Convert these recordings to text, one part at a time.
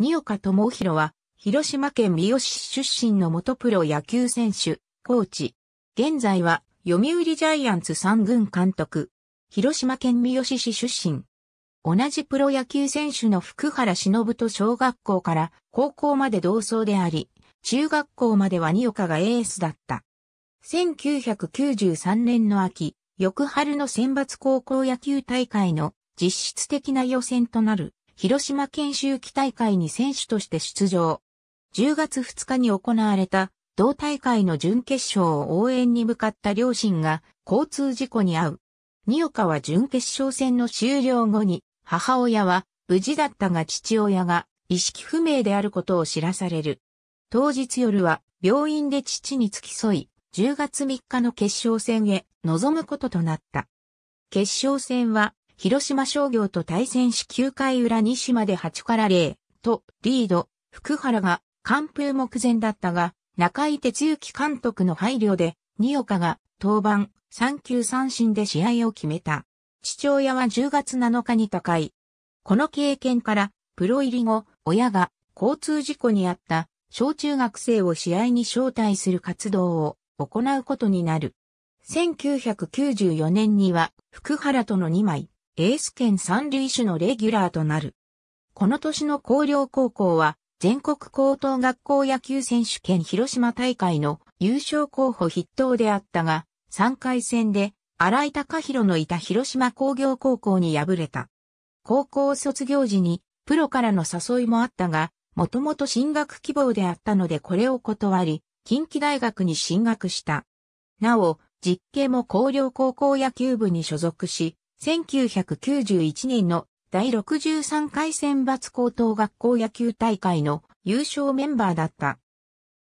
二岡智弘は、広島県三好市出身の元プロ野球選手、コーチ。現在は、読売ジャイアンツ三軍監督。広島県三好市出身。同じプロ野球選手の福原忍と小学校から高校まで同窓であり、中学校までは二岡がエースだった。1993年の秋、翌春の選抜高校野球大会の実質的な予選となる。広島県修期大会に選手として出場。10月2日に行われた同大会の準決勝を応援に向かった両親が交通事故に遭う。二岡は準決勝戦の終了後に母親は無事だったが父親が意識不明であることを知らされる。当日夜は病院で父に付き添い、10月3日の決勝戦へ臨むこととなった。決勝戦は広島商業と対戦し9回裏西まで8から0とリード、福原が完封目前だったが、中井哲之監督の配慮で、二岡が登板3球三振で試合を決めた。父親は10月7日に高い。この経験から、プロ入り後、親が交通事故に遭った小中学生を試合に招待する活動を行うことになる。1994年には福原との2枚エース県三塁手のレギュラーとなる。この年の広陵高校は、全国高等学校野球選手権広島大会の優勝候補筆頭であったが、3回戦で荒井貴弘のいた広島工業高校に敗れた。高校卒業時にプロからの誘いもあったが、もともと進学希望であったのでこれを断り、近畿大学に進学した。なお、実家も広陵高校野球部に所属し、1991年の第63回選抜高等学校野球大会の優勝メンバーだった。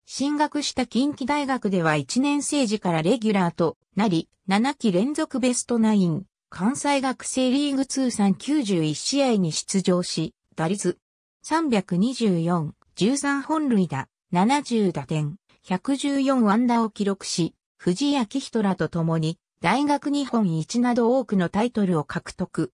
進学した近畿大学では1年生時からレギュラーとなり、7期連続ベストナイン、関西学生リーグ通算91試合に出場し、打率324、13本塁打、70打点、114安打を記録し、藤井明人らと共に大学日本一など多くのタイトルを獲得。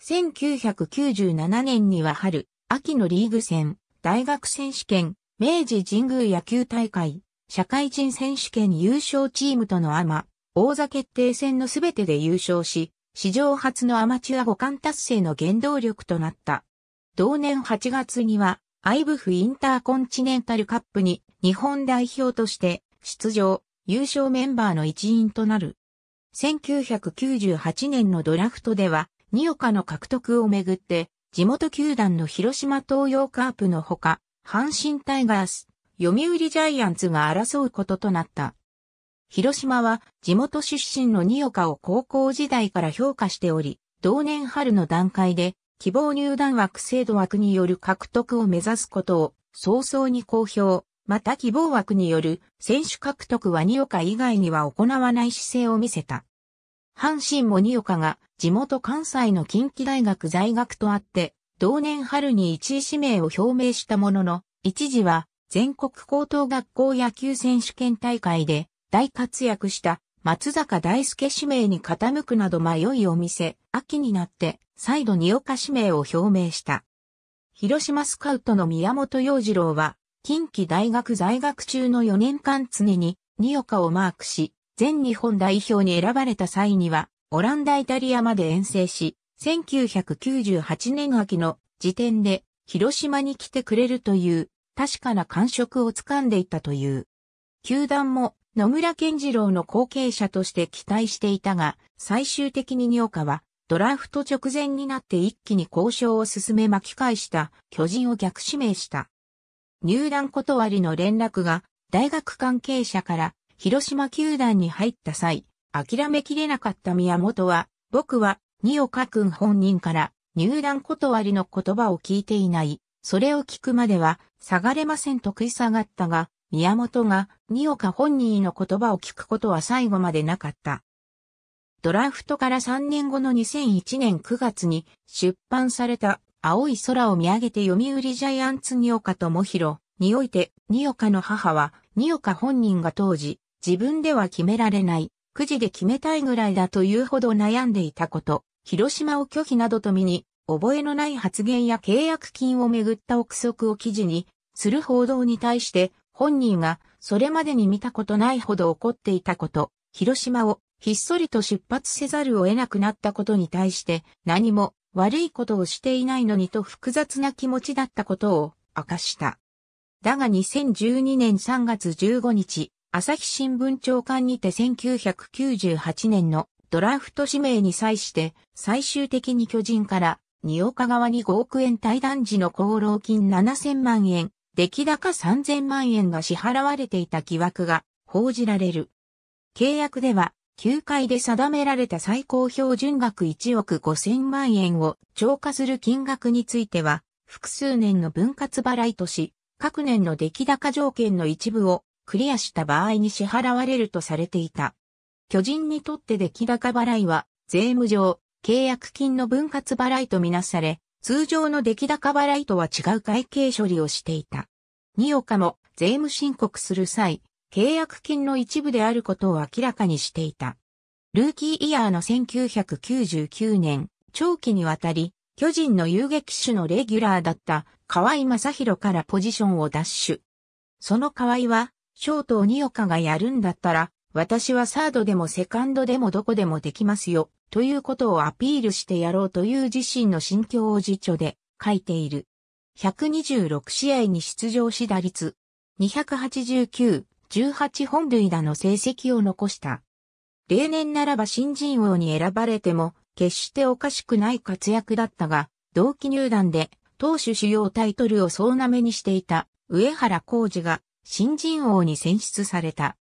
1997年には春、秋のリーグ戦、大学選手権、明治神宮野球大会、社会人選手権優勝チームとのアマ、王座決定戦のすべてで優勝し、史上初のアマチュア五冠達成の原動力となった。同年8月には、アイブフインターコンチネンタルカップに日本代表として出場、優勝メンバーの一員となる。1998年のドラフトでは、二岡の獲得をめぐって、地元球団の広島東洋カープのほか、阪神タイガース、読売ジャイアンツが争うこととなった。広島は地元出身の二岡を高校時代から評価しており、同年春の段階で希望入団枠制度枠による獲得を目指すことを早々に公表。また希望枠による選手獲得は二岡以外には行わない姿勢を見せた。阪神も二岡が地元関西の近畿大学在学とあって、同年春に1位指名を表明したものの、一時は全国高等学校野球選手権大会で大活躍した松坂大輔指名に傾くなど迷いを見せ、秋になって再度二岡指名を表明した。広島スカウトの宮本洋次郎は近畿大学在学中の4年間常に二岡をマークし、全日本代表に選ばれた際には、オランダイタリアまで遠征し、1998年秋の時点で広島に来てくれるという確かな感触をつかんでいたという。球団も野村健次郎の後継者として期待していたが、最終的に二岡はドラフト直前になって一気に交渉を進め巻き返した巨人を逆指名した。入団断りの連絡が大学関係者から広島球団に入った際、諦めきれなかった宮本は、僕は、二岡くん本人から入団断りの言葉を聞いていない。それを聞くまでは、下がれませんと食い下がったが、宮本が二岡本人の言葉を聞くことは最後までなかった。ドラフトから3年後の2001年9月に出版された青い空を見上げて読売ジャイアンツと岡智ロにおいて、オ岡の母は、オ岡本人が当時、自分では決められない、くじで決めたいぐらいだというほど悩んでいたこと、広島を拒否などと見に、覚えのない発言や契約金をめぐった憶測を記事に、する報道に対して、本人が、それまでに見たことないほど怒っていたこと、広島を、ひっそりと出発せざるを得なくなったことに対して、何も、悪いことをしていないのにと複雑な気持ちだったことを明かした。だが2012年3月15日、朝日新聞長官にて1998年のドラフト指名に際して最終的に巨人から二岡川に5億円対談時の厚労金7000万円、出来高3000万円が支払われていた疑惑が報じられる。契約では球界で定められた最高標準額1億5000万円を超過する金額については、複数年の分割払いとし、各年の出来高条件の一部をクリアした場合に支払われるとされていた。巨人にとって出来高払いは、税務上、契約金の分割払いとみなされ、通常の出来高払いとは違う会計処理をしていた。二岡も税務申告する際、契約金の一部であることを明らかにしていた。ルーキーイヤーの1999年、長期にわたり、巨人の遊撃手のレギュラーだった河合正宏からポジションを奪取。その河合は、ショート鬼岡がやるんだったら、私はサードでもセカンドでもどこでもできますよ、ということをアピールしてやろうという自身の心境を辞書で書いている。126試合に出場し打率、289、18本塁打の成績を残した。例年ならば新人王に選ばれても、決しておかしくない活躍だったが、同期入団で、投手主要タイトルを総なめにしていた、上原浩二が、新人王に選出された。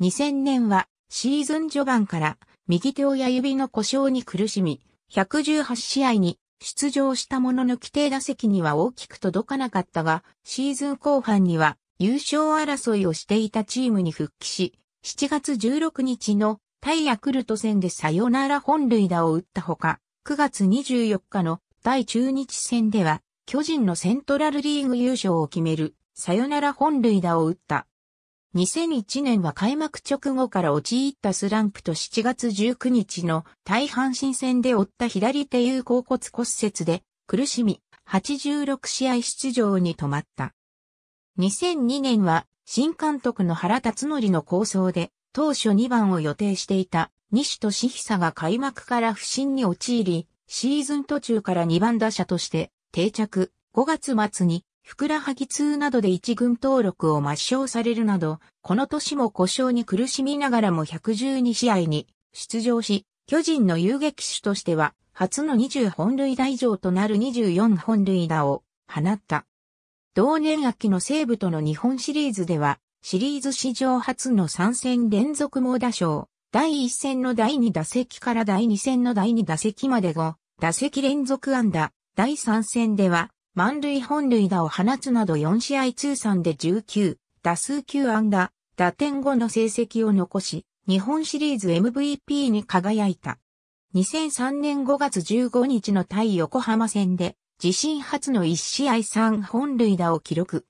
2000年は、シーズン序盤から、右手親指の故障に苦しみ、118試合に出場したものの規定打席には大きく届かなかったが、シーズン後半には優勝争いをしていたチームに復帰し、7月16日の対ヤクルト戦でサヨナラ本塁打を打ったほか、9月24日の対中日戦では、巨人のセントラルリーグ優勝を決めるサヨナラ本塁打を打った。2001年は開幕直後から陥ったスランプと7月19日の対阪神戦で負った左手有甲骨骨折で苦しみ、86試合出場に止まった。2002年は新監督の原辰則の構想で当初2番を予定していた西俊久が開幕から不振に陥り、シーズン途中から2番打者として定着、5月末にふくらはぎ通などで一軍登録を抹消されるなど、この年も故障に苦しみながらも112試合に出場し、巨人の遊撃手としては初の20本塁打以上となる24本塁打を放った。同年秋の西武との日本シリーズでは、シリーズ史上初の3戦連続猛打賞、第1戦の第2打席から第2戦の第2打席まで5、打席連続安打、第3戦では、満塁本塁打を放つなど4試合通算で19、打数9安打、打点後の成績を残し、日本シリーズ MVP に輝いた。2003年5月15日の対横浜戦で、自身初の1試合3本塁打を記録。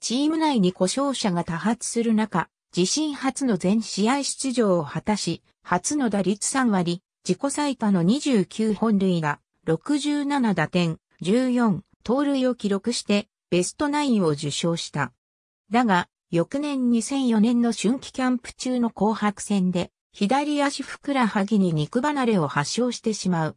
チーム内に故障者が多発する中、自身初の全試合出場を果たし、初の打率3割、自己最多の29本塁打、67打点、14盗塁を記録して、ベストナインを受賞した。だが、翌年2004年の春季キャンプ中の紅白戦で、左足ふくらはぎに肉離れを発症してしまう。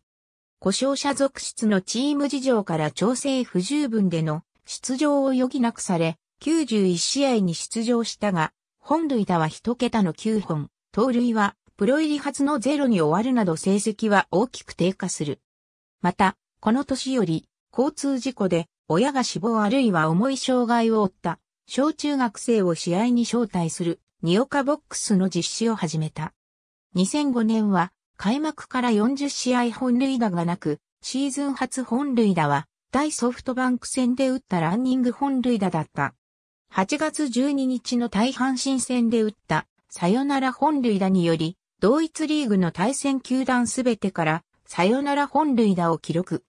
故障者続出のチーム事情から調整不十分での出場を余儀なくされ、91試合に出場したが、本塁打は一桁の9本、盗塁はプロ入り初のゼロに終わるなど成績は大きく低下する。また、この年より交通事故で親が死亡あるいは重い障害を負った小中学生を試合に招待するニオカボックスの実施を始めた。2005年は開幕から40試合本塁打がなく、シーズン初本塁打は、大ソフトバンク戦で打ったランニング本塁打だった。8月12日の大阪神戦で打ったサヨナラ本塁打により、同一リーグの対戦球団すべてからサヨナラ本塁打を記録。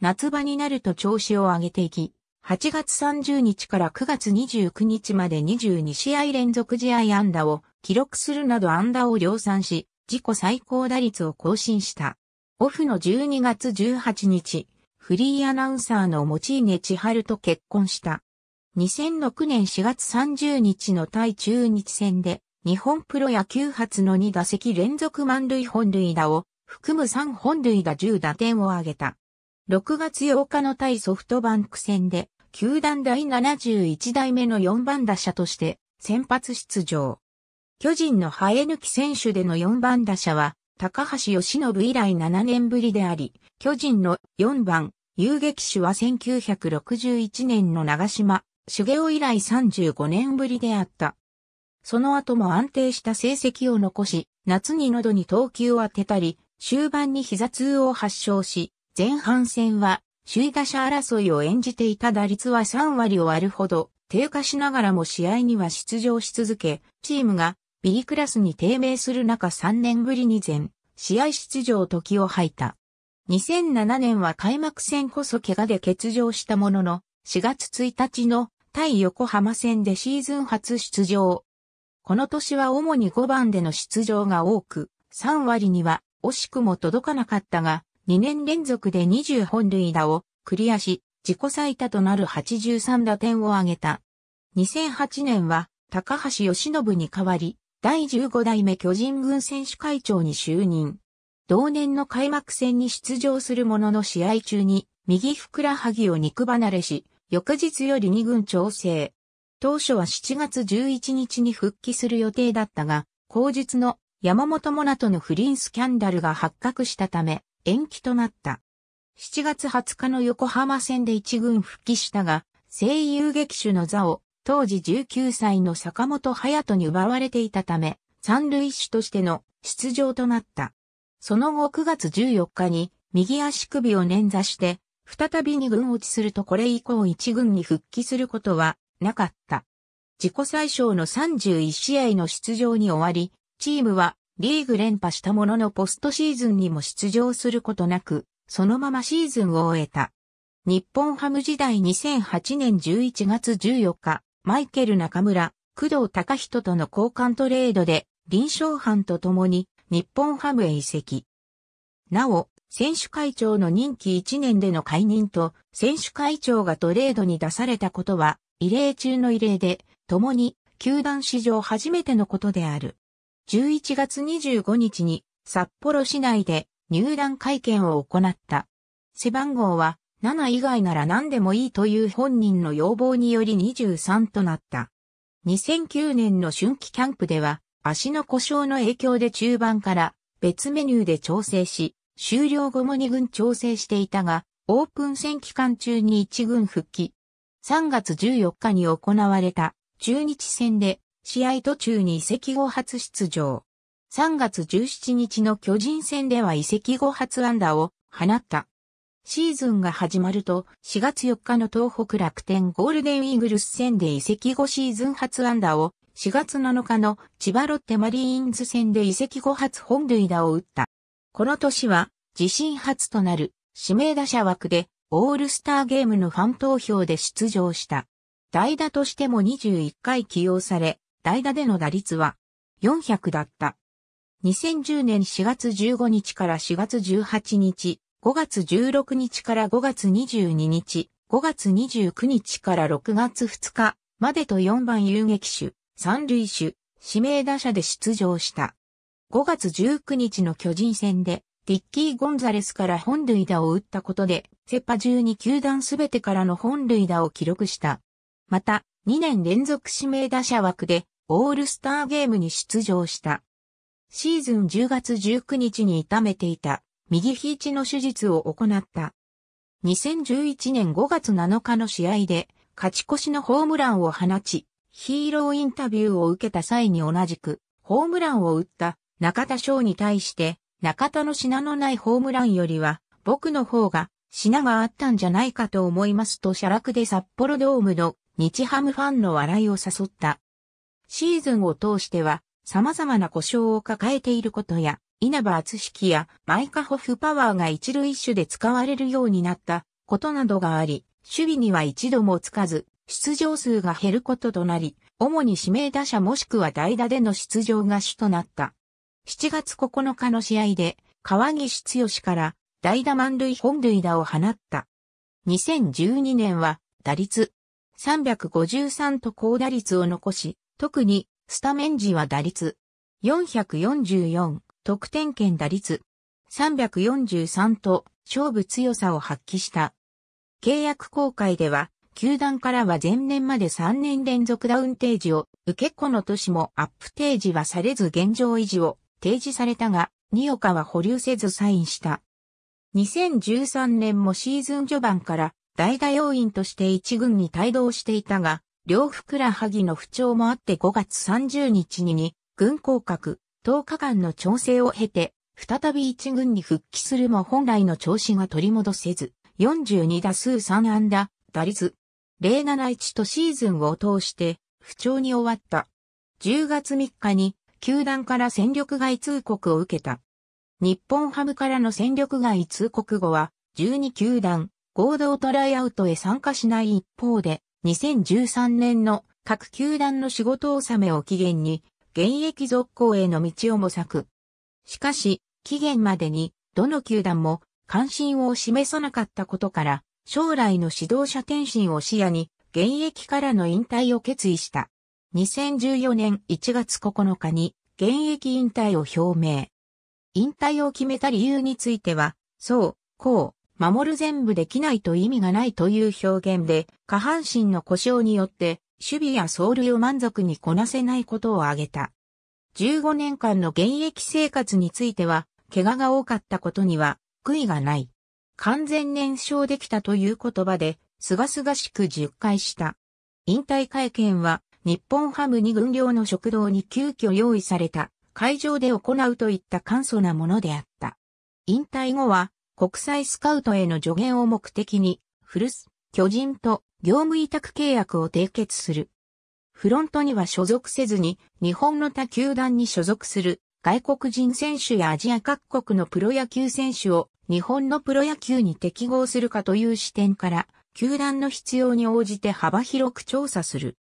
夏場になると調子を上げていき、8月30日から9月29日まで22試合連続試合安打を記録するなど安打を量産し、自己最高打率を更新した。オフの12月18日、フリーアナウンサーの持ち家千春と結婚した。2006年4月30日の対中日戦で、日本プロ野球初の2打席連続満塁本塁打を含む3本塁打10打点を挙げた。6月8日の対ソフトバンク戦で、球団第71代目の4番打者として先発出場。巨人の生え抜き選手での4番打者は、高橋由伸以来7年ぶりであり、巨人の4番、遊撃手は1961年の長島、茂雄以来35年ぶりであった。その後も安定した成績を残し、夏に喉に投球を当てたり、終盤に膝痛を発症し、前半戦は首位打者争いを演じていた打率は3割を割るほど低下しながらも試合には出場し続け、チームが B クラスに低迷する中3年ぶりに全試合出場時を吐いた。2007年は開幕戦こそ怪我で欠場したものの、4月1日の対横浜戦でシーズン初出場。この年は主に5番での出場が多く、3割には惜しくも届かなかったが、2年連続で20本塁打をクリアし、自己最多となる83打点を挙げた。2008年は高橋義信に代わり、第15代目巨人軍選手会長に就任。同年の開幕戦に出場するものの試合中に右ふくらはぎを肉離れし、翌日より2軍調整。当初は7月11日に復帰する予定だったが、後日の山本モナとの不倫スキャンダルが発覚したため、延期となった。7月20日の横浜戦で1軍復帰したが、声優劇種の座を当時19歳の坂本隼人に奪われていたため、三塁手としての出場となった。その後9月14日に右足首を捻挫して、再び二軍落ちするとこれ以降一軍に復帰することはなかった。自己最小の31試合の出場に終わり、チームはリーグ連覇したもののポストシーズンにも出場することなく、そのままシーズンを終えた。日本ハム時代2008年11月14日、マイケル中村、工藤隆人との交換トレードで、臨床班と共に日本ハムへ移籍。なお、選手会長の任期1年での解任と、選手会長がトレードに出されたことは、異例中の異例で、共に、球団史上初めてのことである。11月25日に、札幌市内で入団会見を行った。背番号は7以外なら何でもいいという本人の要望により23となった。2009年の春季キャンプでは、足の故障の影響で中盤から別メニューで調整し、終了後も2軍調整していたが、オープン戦期間中に1軍復帰。3月14日に行われた中日戦で試合途中に移籍後初出場。3月17日の巨人戦では移籍後初安打を放った。シーズンが始まると、4月4日の東北楽天ゴールデンイーグルス戦で移籍後シーズン初安打を、4月7日の千葉ロッテマリーンズ戦で移籍後初本塁打を打った。この年は、自身初となる指名打者枠で、オールスターゲームのファン投票で出場した。代打としても21回起用され、代打での打率は400だった。2010年4月15日から4月18日、5月16日から5月22日、5月29日から6月2日までと4番遊撃手、三塁手、指名打者で出場した。5月19日の巨人戦で、ティッキー・ゴンザレスから本塁打を打ったことで、セッパ12球団すべてからの本塁打を記録した。また、2年連続指名打者枠で、オールスターゲームに出場した。シーズン10月19日に痛めていた右肘の手術を行った。2011年5月7日の試合で、勝ち越しのホームランを放ち、ヒーローインタビューを受けた際に同じく、ホームランを打った中田翔に対して、中田の品のないホームランよりは、僕の方が品があったんじゃないかと思いますと写楽で札幌ドームの日ハムファンの笑いを誘った。シーズンを通しては、様々な故障を抱えていることや、稲葉厚彦やマイカホフパワーが一塁手で使われるようになったことなどがあり、守備には一度もつかず、出場数が減ることとなり、主に指名打者もしくは代打での出場が主となった。7月9日の試合で、川岸剛から代打満塁本塁打を放った。2012年は打率353と高打率を残し、特にスタメン時は打率444、得点圏打率343と勝負強さを発揮した。契約公開では、球団からは前年まで3年連続ダウン提示を受けっこの年もアップ提示はされず現状維持を提示されたが、二岡は保留せずサインした。2013年もシーズン序盤から代打要員として一軍に帯同していたが、両ふくらはぎの不調もあって5月30日に軍降格、10日間の調整を経て、再び一軍に復帰するも本来の調子が取り戻せず、42打数3安打、打率、071とシーズンを通して、不調に終わった。10月3日に、球団から戦力外通告を受けた。日本ハムからの戦力外通告後は、12球団、合同トライアウトへ参加しない一方で、2013年の各球団の仕事納めを期限に、現役続行への道を模索。しかし、期限までに、どの球団も関心を示さなかったことから、将来の指導者転身を視野に、現役からの引退を決意した。2014年1月9日に、現役引退を表明。引退を決めた理由については、そう、こう、守る全部できないと意味がないという表現で、下半身の故障によって守備や走塁を満足にこなせないことを挙げた。15年間の現役生活については、怪我が多かったことには悔いがない。完全燃焼できたという言葉で、すがすがしく10回した。引退会見は、日本ハムに軍寮の食堂に急遽用意された、会場で行うといった簡素なものであった。引退後は、国際スカウトへの助言を目的に、古巣、巨人と業務委託契約を締結する。フロントには所属せずに、日本の他球団に所属する外国人選手やアジア各国のプロ野球選手を日本のプロ野球に適合するかという視点から、球団の必要に応じて幅広く調査する。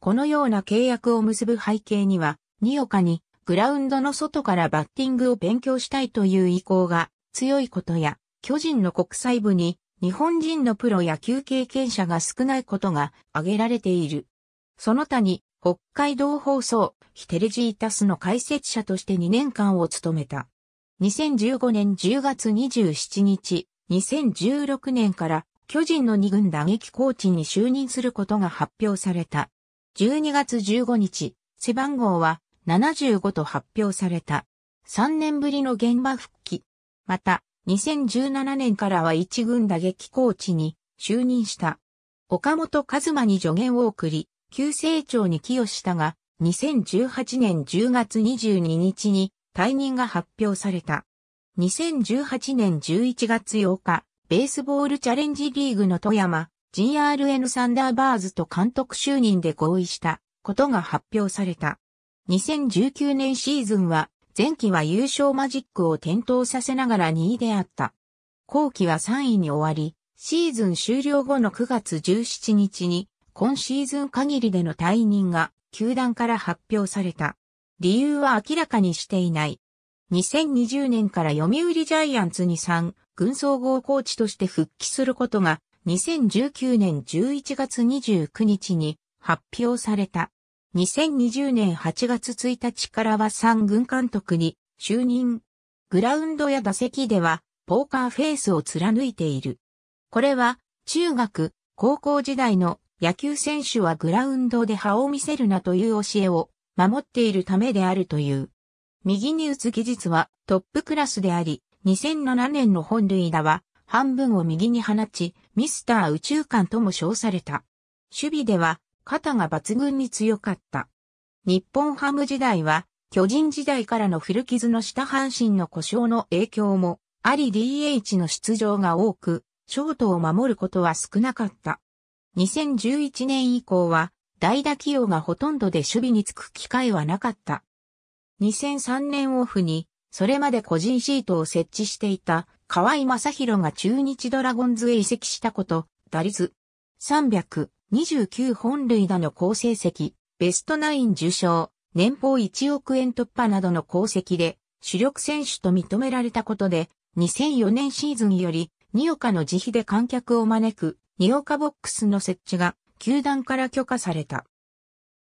このような契約を結ぶ背景には、におかにグラウンドの外からバッティングを勉強したいという意向が強いことや、巨人の国際部に日本人のプロ野球経験者が少ないことが挙げられている。その他に、北海道放送、ヒテレジータスの解説者として2年間を務めた。2015年10月27日、2016年から巨人の2軍打撃コーチに就任することが発表された。12月15日、背番号は75と発表された。3年ぶりの現場復帰。また、2017年からは一軍打撃コーチに就任した。岡本和馬に助言を送り、急成長に寄与したが、2018年10月22日に退任が発表された。2018年11月8日、ベースボールチャレンジリーグの富山、GRN サンダーバーズと監督就任で合意したことが発表された。2019年シーズンは前期は優勝マジックを点灯させながら2位であった。後期は3位に終わり、シーズン終了後の9月17日に、今シーズン限りでの退任が、球団から発表された。理由は明らかにしていない。2020年から読売ジャイアンツに3、軍総合コーチとして復帰することが、2019年11月29日に発表された。2020年8月1日からは3軍監督に就任。グラウンドや打席ではポーカーフェイスを貫いている。これは中学、高校時代の野球選手はグラウンドで歯を見せるなという教えを守っているためであるという。右に打つ技術はトップクラスであり、2007年の本塁打は半分を右に放ち、ミスター宇宙館とも称された。守備では肩が抜群に強かった。日本ハム時代は、巨人時代からの古傷の下半身の故障の影響も、あり DH の出場が多く、ショートを守ることは少なかった。2011年以降は、代打起用がほとんどで守備につく機会はなかった。2003年オフに、それまで個人シートを設置していた河合正宏が中日ドラゴンズへ移籍したこと、打率300、29本塁打の好成績、ベストナイン受賞、年俸1億円突破などの功績で、主力選手と認められたことで、2004年シーズンより、二岡の自費で観客を招く、二岡ボックスの設置が、球団から許可された。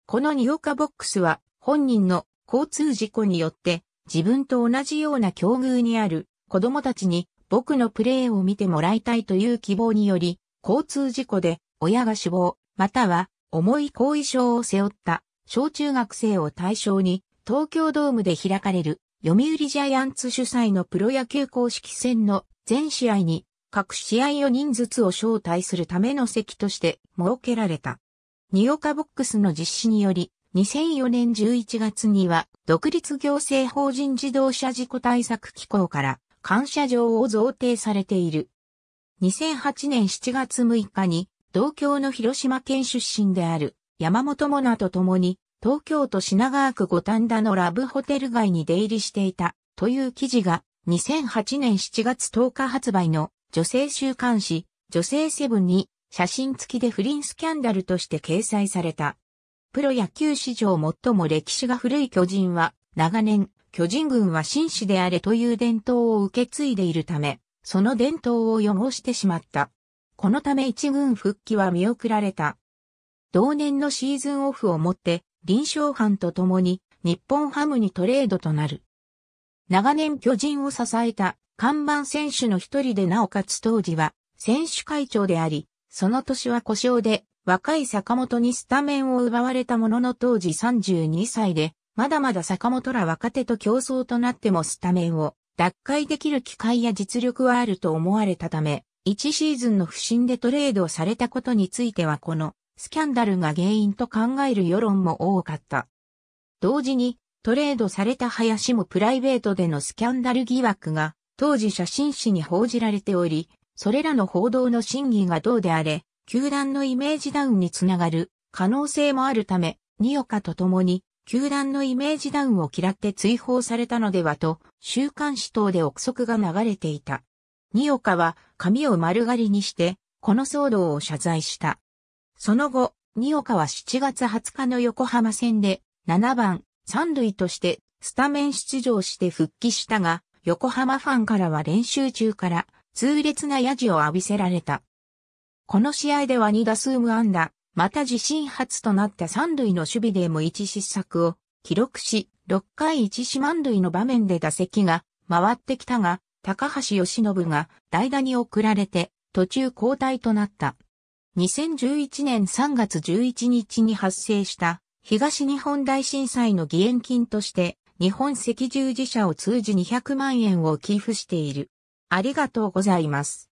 この二岡ボックスは、本人の交通事故によって、自分と同じような境遇にある子供たちに僕のプレーを見てもらいたいという希望により、交通事故で親が死亡、または重い後遺症を背負った小中学生を対象に東京ドームで開かれる読売ジャイアンツ主催のプロ野球公式戦の全試合に各試合4人ずつを招待するための席として設けられた。ニオカボックスの実施により、2004年11月には独立行政法人自動車事故対策機構から感謝状を贈呈されている。2008年7月6日に東京の広島県出身である山本モナと共に東京都品川区五反田のラブホテル街に出入りしていたという記事が2008年7月10日発売の女性週刊誌女性セブンに写真付きで不倫スキャンダルとして掲載された。プロ野球史上最も歴史が古い巨人は長年巨人軍は紳士であれという伝統を受け継いでいるため、その伝統を汚してしまった。このため一軍復帰は見送られた。同年のシーズンオフをもって、臨床班と共に日本ハムにトレードとなる。長年巨人を支えた看板選手の一人でなおかつ当時は選手会長であり、その年は故障で若い坂本にスタメンを奪われたものの当時32歳で、まだまだ坂本ら若手と競争となってもスタメンを脱会できる機会や実力はあると思われたため、1シーズンの不振でトレードされたことについてはこのスキャンダルが原因と考える世論も多かった。同時にトレードされた林もプライベートでのスキャンダル疑惑が当時写真誌に報じられており、それらの報道の真偽がどうであれ、球団のイメージダウンにつながる可能性もあるため、ニオカと共に球団のイメージダウンを嫌って追放されたのではと、週刊誌等で憶測が流れていた。ニオカは髪を丸刈りにして、この騒動を謝罪した。その後、二岡は7月20日の横浜戦で、7番、三塁として、スタメン出場して復帰したが、横浜ファンからは練習中から、痛烈なヤジを浴びせられた。この試合では2打数無安打、また自身初となった三塁の守備でも1失策を記録し、6回1四万塁の場面で打席が回ってきたが、高橋由伸が代打に送られて途中交代となった。2011年3月11日に発生した東日本大震災の義援金として日本赤十字社を通じ200万円を寄付している。ありがとうございます。